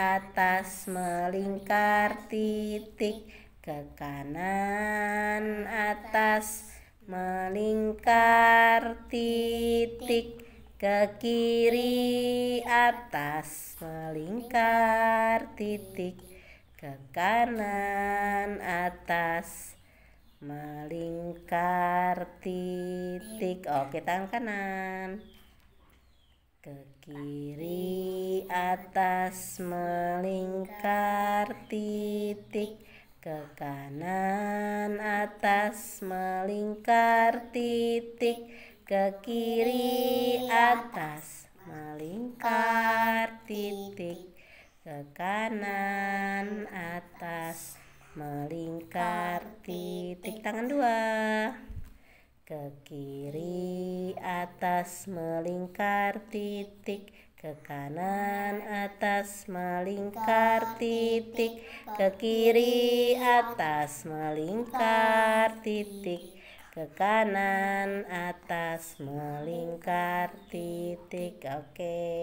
atas melingkar titik ke kanan atas melingkar titik ke kiri atas melingkar titik ke kanan atas melingkar titik oke tangan kanan ke kiri atas melingkar titik ke kanan atas melingkar titik ke kiri atas melingkar titik ke kanan atas melingkar titik tangan dua ke kiri atas melingkar titik ke kanan atas melingkar titik ke kiri atas melingkar titik ke kanan atas melingkar titik oke okay.